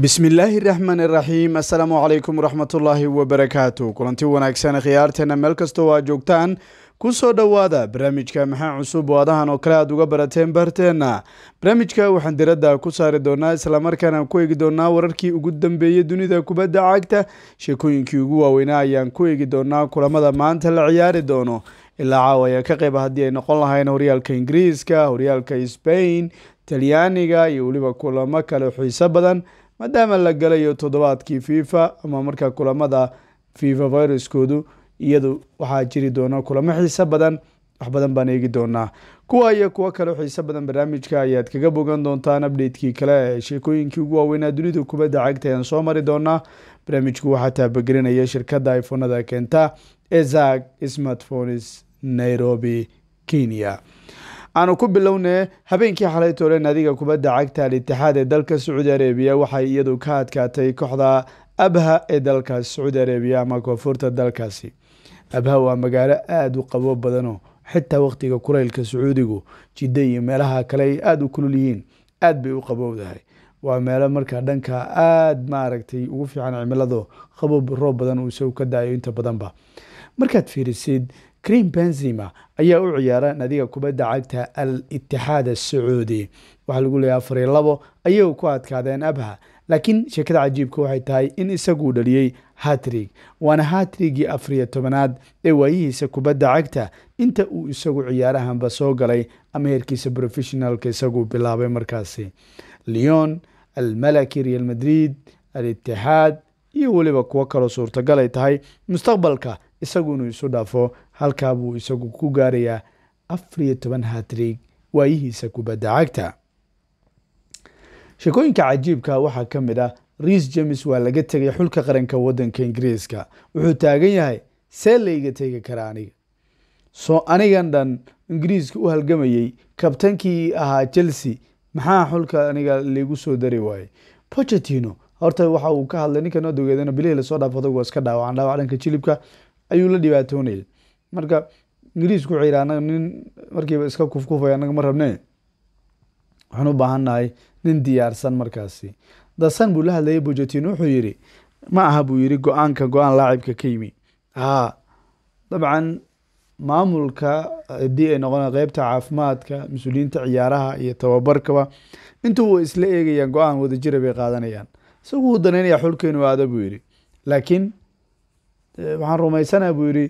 bismillaahi raxmaan iraxiim assalaamu calaykum waraxmatullaahi wabarakaatu kulanti wanaagsan khiyaarteenna meel kastoo aad joogtaan ku soo dhowaada barnaamijka maxaa cusub oo oo kale aad uga barateen barteenna barnaamijka waxaan diradda ku saari doonaa islamarkaana ku eegi doonaa wararkii ugu dambeeyey dunida kubadda cagta sheekooyinkii ugu waaweynaa ayaan ku eegi doonaa kulamada maanta la ciyaari doono ilaa caaw ayaa ka qayba haddii ay noqon lahayn horyaalka ingiriiska horyaalka sbain talyaaniga iyo weliba kulamo kale xiiso badan maadaama la galayo toddobaadkii fifa ama markaa kulamada fifa viruskoodu iyadu waxaa jiri doona kulamo xiise badan wax badan baan eegi doonaa kuwa iyo kuwo kale xiise badan barnaamijka ayaad kaga bogan doontaan update kale ee sheekooyinkii ugu waaweynaa dunida kubadda cagta ayaan soo mari doonaa barnaamijku waxaa taabagelinaya shirkadda iphonada keenta ezak smartphones nairobi kenya aanu ku bilowne habeenkii xalayta hore naadiga kubadda cagta alitixaad ee dalka sacuudi arebiya waxay iyadu ka adkaatay kooxda abha ee dalka sacuudi arebiya ama koonfurta dalkaasi abha waa magaalo aada u qabo badano xitaa waqtiga kulaylka sacuudigu jiddo iyo meelaha kale ay aada u kulul yihiin aada bay u qabowdahay waa meelo markaa dhanka aada maaragtay ugu fiican cimiladu qabob roob badan uu isagu ka da-ayo inta badanba markaad fiirisid krim benzima ayaa u ciyaara nadiga kubadda cagta al itixaad asacuudi waxaa lagu leeyaha fariin labo ayagu ku adkaadeen abha laakiin sheekada cajiibka waxay tahay in isaguu dhaliyey hatrig waana hatrigii afar afariyo tobanaad ee waayihiisa kubadda cagta inta uu isagu ciyaarahanba soo galay ama heerkiisa professionalka isaguu bilaabay markaasi leon almalaki real madrid alitixaad iyo weliba kuwo kaloo suurtagalay tahay mustaqbalka isagu inuu isu dhaafo halkaa buu isagu ku gaarayaa afariyo toban hatrig waayihiisa kubadda cagta sheekooyinka cajiibka waxaa ka mid ah riis james waa laga tegay xulka qaranka wadanka ingiriiska wuxuu taagan yahay see layga tegi karaa aniga soo anigan dhan ingiriiska u halgamayey kabtankii ahaa chelsea maxaa xulka aniga liigu soo dari waayey bochetino horta waxa uu ka hadlay ninka noo bilihii lasoo dhaaf adagu iska dhaawacaan dhaawac dhanka jilibka ayuu la dhibaatoonayay marka ingiriisku ceyra anaga nin markiiba iska kufkufay anaga ma rabne waxaan u baahan nahay nin diyaarsan markaasi dasan buu la hadlayay bujatin wuxuu yidhi ma aha buu yidhi go-aanka go-aan laacibka ka yimi a dabcan maamulka eh, haddii ay noqona qeybta caafimaadka mas-uuliyiinta ciyaaraha iyo tababarkaba intuu way isla eegayaan go-aan wadajira bay qaadanayaan isagu uu danaynaya xulkeenu aada buu yidhi laakiin eh, waxaan rumaysana buu yidhi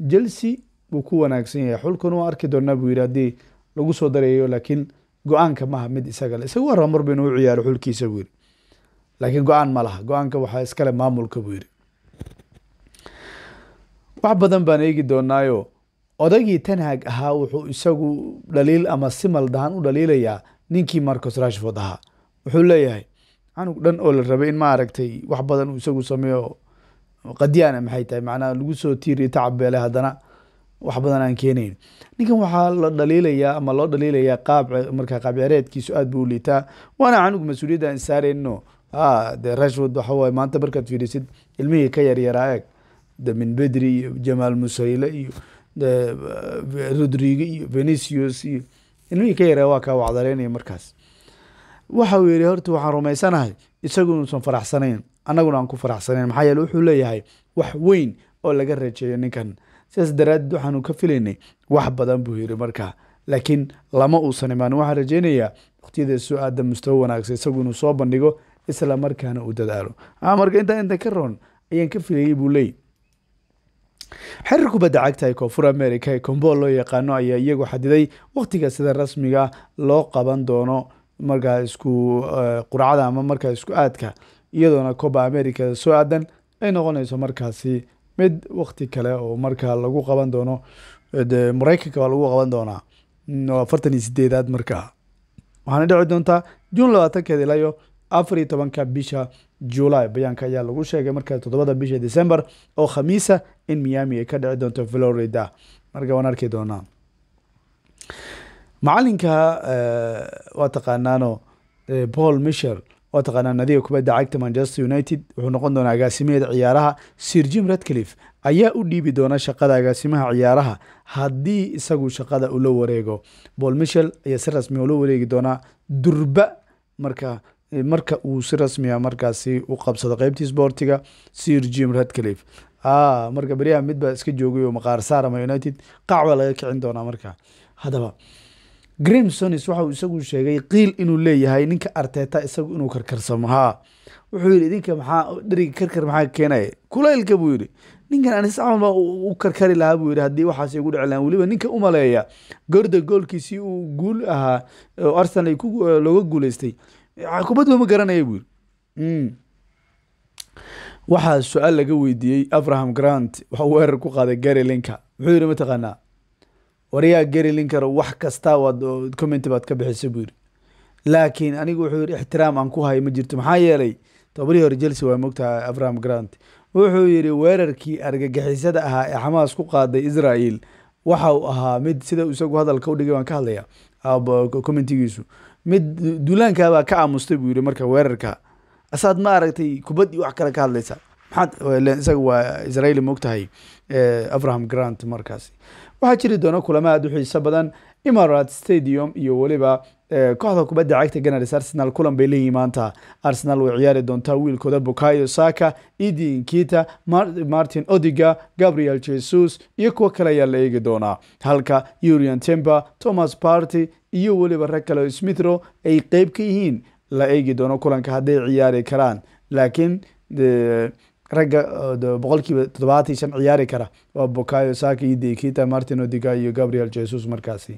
jelsi buu ku wanaagsan yahay xulkuna waa arki doonaa buu yidhi haddii lagu soo dareeyo laakiin go-aanka maha mid isagale isagu warra mar bainuu ciyaaro xulkiisa buu yidhi laakiin go-aan ma laha go-aanka waxaa iskale maamulka buu yidhi wax badan baan eegi doonaayo odagii tanhaag ahaa wuxuu isagu dhaliil ama si maldahan u dhaliilayaa ninkii marcos rashford ahaa wuxuu leeyahay canug dhan oo la rabay in ma aragtay wax badan uu isagu sameeyo qadiyaana maxay tahay macnaha lagu soo tiiriyo tacab beele haddana wax badan aan keenayn ninkan waxaa la dhaliilayaa ama loo dhaliilayaa qaab markaa qaab ciyaareedkiisu aada buu liitaa waana anug mas-uuliyadda aan saareyno ah, de rashwood waxawaaye maanta markaad fiirisid ilmihii ka yaryaraa eeg de min bedri iyo jamaal musayle iyo eh, rodrigo iyo venicius iyo ilmihii ka yaraa waa kaa wacdareynaya markaas waxa uu yihi horta waxaan rumaysanahay isagu inuusan faraxsanayn annaguna aan ku faraxsanayn maxaa yeele wuxuu leeyahay wax weyn oo laga rajeeyo ninkan sidaas daraaddeed waxaanu ka filaynay wax badan buu yiri marka laakiin lama uusan imaanin waxaan rajeynayaa wakhtiyada isu aada mustawo wanaagsan isagu inuu soo bandhigo isla markaana uu dadaalo marka intaa inta ka roon ayaan ka filayey buu leey xerir kubadda cagta ee koonfur america ee kombool loo yaqaano ayaa iyagu xadiday wakhtiga sida rasmiga loo qaban doono markaa isku eh, quracada ama markaa isku aadka iyadoona coba america soo aadan ay noqonayso markaasi mid waqti kale oo markaa lagu qaban doono de maraykanka baa lagu qaban doonaa mm, afartan iyo sideedaad markaa waxaana dhici doontaa juun labaatankeeda ilaa iyo afar iyo tobanka bisha julaay bayaanka ayaa lagu sheegay markaa toddobada bisha december oo khamiisa in miami ay ka dhici doonto florida marka waan arki doonaa macalinka waa taqaanaano paul misher oo taqaanaa nadiga kubadda cagta manchester united wuxuu noqon doonaa agaasimaheeda ciyaaraha sir jim radcliffe ayaa u dhiibi doona shaqada agaasimaha ciyaaraha haddii isagu shaqada ula wareego bol michel ayaa si rasmiga ah ula wareegi doonaa durba marka marka uu si rasmiga ah markaasi u qabsado qeybtii sboortiga sir jim radcliffe ah, marka beryaha midbaa iska joogay oo maqaarsaarama united qaacbaa laga kicin doonaa marka hadaba grimsonis waxauu isagu sheegay qiil inuu leeyahay ninka arteta isagu inuu karkarsamo haa wuxuu yidhi idinka maxaa dheriga karkar maxaa keenaya kulaylka buu yidhi ninkan anis camal u karkari lahaa buu yidhi haddii waxaas igu dhici weliba ninka u maleeya gorda goolkiisii uu guul ahaa oo arsenal looga guuleystay kubadba ma garanaya buu yidhi mm. waxaa su-aal laga weydiiyey abraham grant waxa uu weerar ku qaaday gary linka wuxuu yidhi mataqaanaa waryaa geri linkar wax kastaa waad comment baad ka bixisa buu yiri laakiin anigu wuxuu yiri ixtiraam aan ku hayo ma jirto maxaa yeelay tobarihii hore jelsi waa mogtaha avraham grant wuxuu yiri weerarkii argagixisada ahaa ee xamaas ku qaaday israel waxa uu ahaa mid sida isagu hadalka udhigay baan ka hadlaya commentigiisu ah, mid duulaankaabaa ka aamustay buu yiri marka weerarka asaad ma aragtay kubaddii wax kale ka hadlaysa maxaad isaga waa israel mogtahay eh, avraham grant markaasi waxaa jiri doona kulamo aad u xiiso badan imarat stadium iyo weliba eh, kooxda kubadda cagta ganars arsenal kulan bay la yimaantaa arsenal way ciyaari doontaa wiilkooda bukayo saka idi inkita martin odiga gabriel jesus iyo kuwo kale ayaa la eegi doonaa halka urian tember thomas party iyo weliba rag kale smithro ay qeyb ka yihiin la eegi doono kulanka hadday ciyaari karaan laakiin eh, ragga uh, boqolkiiba toddobaatan iyo shan ciyaari kara waa bukayo saka iyo dekita martin odiga iyo gabriel jesus markaasi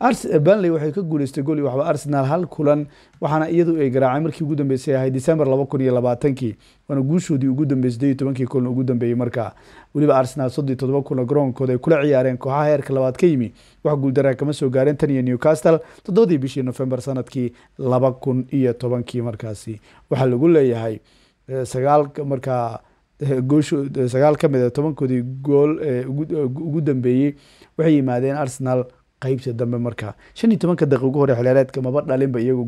uh, banley waxay ka guuleystay gol iyo waxba arsenal hal kulan waxaana iyadu ay garaaceen markii ugu dambeysay ahay december laba kun iyo labaatankii waana guushoodii ugu dambeysay sideed iyo tobankii kulan ugu dambeeyey markaa weliba arsenal soddon iyo todoba kulan garoonkooda ay kula ciyaareen kooxaha heerka labaad ka yimi wax guuldaraa kama soo gaareen tan iyo newcastle toddobadii bishii november sanadkii laba kun iyo tobankii markaasi waxaa lagu leeyahay uh, sagaal markaa goosh sagaal ka mid a ah tobankoodii gool ugu dambeeyey waxay yimaadeen arsenal qeybta dambe markaa shan iyo tobanka daqiiq ugu hore xilheereedka maba dhalinba iyagu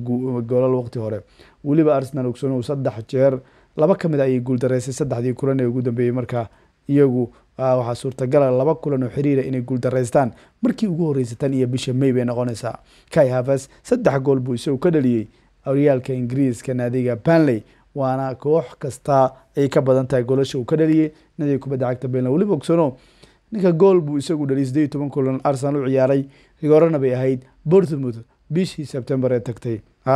goolal waqti hore weliba arsenal ogsoon uu saddex jeer laba ka mid a ah ayay guuldareysay saddexdii kulan ee ugu dambeeyey markaa iyagu ah, waxaa suurtagala laba kulan oo xiriira inay guuldareystaan markii ugu horeysa tan iyo bisha may bay noqonaysaa kai havas saddex gool buu isagu ka dhaliyey horyaalka ingiriiska naadiga banley waana koox kasta ay ka badan tahay golasha uu ka dhaliyey nadiga kubadda cagta beland weliba ogsono ninka gool buu isagu dhaliy sideed iyo toban kulan arsenal u ciyaaray rigoorana bay ahayd bortmouth bishii sebtembar ee tagtay a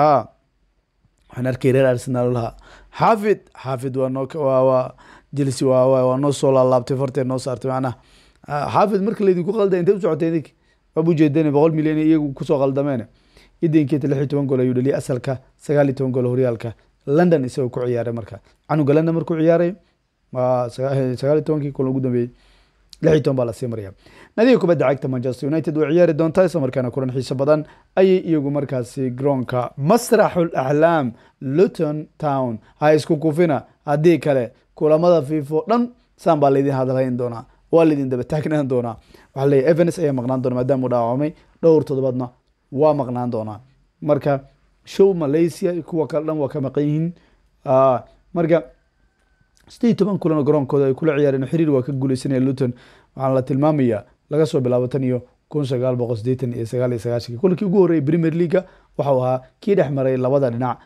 waxaan arkay reer arsenaal lahaa xaafid xaafid waanoo jelse waa noo soo laalaabtay fartee noo saartay macnaha xaafid marka laydinku qalda intee u socotay waab ujeedane boqol milyan iyagu kusoo qaldameen idinketa lix iyo toban gool ayuu dhaliyay asalka sagaal iyo toban gool horyaalka london isagoo ku ciyaaray marka canuga london markuu ciyaaray sagaaliy tobankii kulan ugu dambeeyey lixi toban baa lasii nadiga kubadda cagta manchester united way ciyaari doontaa isla markaana kulan xiiso badan ayay iyagu markaasi garoonka masraxul axlaam luton town ha isku kufina haddii kale kulamada fiifo dhan saan baa laydin hadlayn doonaa waa laydin daba taagnaan doonaa waxaa leeyahy evans ayaa maqnaan doona maadaama u dhaawacmay dhowr toddobaadna waa maqnaan doonaa marka show malaysia kuwa kale dhan waa ka maqan yihiin ah, marka sideed iyo toban kulan oo garoonkooda ay kula ciyaareen oo xiriir waa ka guuleysanaya luton waxaana la tilmaamayaa laga soo bilaabo tan iyo kun sagaal boqol sideetan iyo sagaal iyo sagaashanki kulankii ugu horreeyay premier leaga waxau ahaa kii dhex maray labada dhinac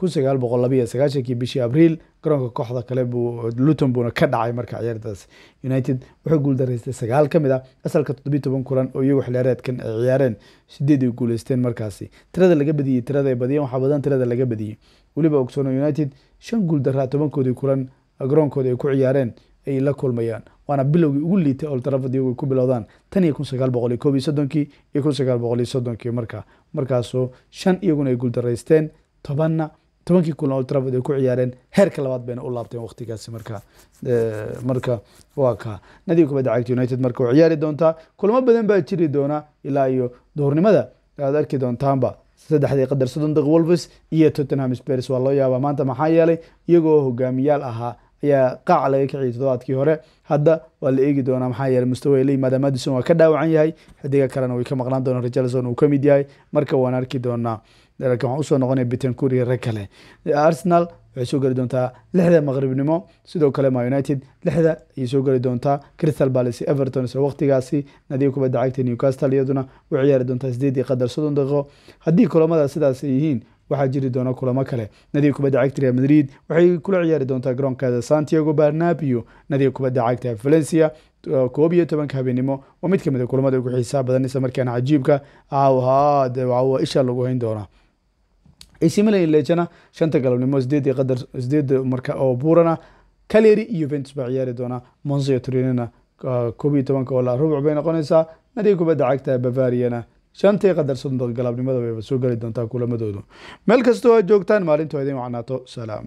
kunsagaalboqollabaiyosagaashankii bishii abriil garoonka kooxda kale buu luton buuna ka dhacay marka ciyaartaas united wuxuu guuldareystay sagaal ka mid ah asalka toddobiyi toban kulan oo iyagu xilheereedkan ay ciyaareen sideed ay guuleysteen markaasi tirada laga badiyey tirada badiyan waxaa badan tirada laga badiyey weliba ogsoona united shan guuldaraa tobankoodii kulan garoonkooda ay ku ciyaareen ay la kulmayaan waana bilowgii ugu liitay oltraford iyagu ku bilowdaan tan iyo kun sagaal boqol iyo koob iyo soddonkii iyo kun sagaal boqol iyo soddonkii marka markaasoo shan iyaguna ay guuldaraysteen tobanna tobankii kulan old traford ay ku ciyaareen heerka labaad bayna u laabteen waktigaasi marka marka waa kaa nadiga kubadda cagta united marka waa ciyaari doontaa kulamo badan baa jiri doona ilaa iyo duurnimada aad arki doontaanba saddexdii qadar soddon wolves iyo tottenham spers waa loo yaabaa maanta maxaa yeelay iyagoo hogaamiyaal ahaa ayaa qaac laga kiciyay toddobaadkii hore hadda waa la eegi doonaa maxaa yeeley mustawa la yimaada madison waa ka dhaawacan yahay xidiga kalena way ka maqlaan doona richardson uu ka mid yahay marka waan arki doonaa laakiin waxaan usoo noqonaya bitencour iyo rag kale arsenal waxay soo geli doontaa lixda maqribnimo sidoo kale ma united lixda ayay soo geli doontaa crystal palace everton isla waqtigaasi nadiib kubadda cagta newcastle iyaduna u ciyaari doontaa sideedii qadar soddon daqiiqo haddii kulamada sidaas ay yihiin waxaa jiri doona kulamo kale nadiib kubadda cagta real madrid waxay kula ciyaari doontaa garoonkeeda santiago barnabio nadiib kubadda cagta valencia koob iyo tobanka habeenimo waa mid kamid a ah kulamada ugu xiisaa badan isla markaana cajiibka caaw ah, de waa isha lagu hayn doonaa AC Milan lejana shanta galabnimo sideed qadar sideed marka oo buurana Cagliari iyo Juventus baa ciyaari doonaa Monza iyo Torinina koob iyo tobanka oo la rubuc bay noqonaysaa nadiga kubadda cagta Bavariana shantii qadar soddon galabnimada wayba soo gali doontaa kulamadoodu meel kastoo aad joogtaan maalintu idin wacnaato salaam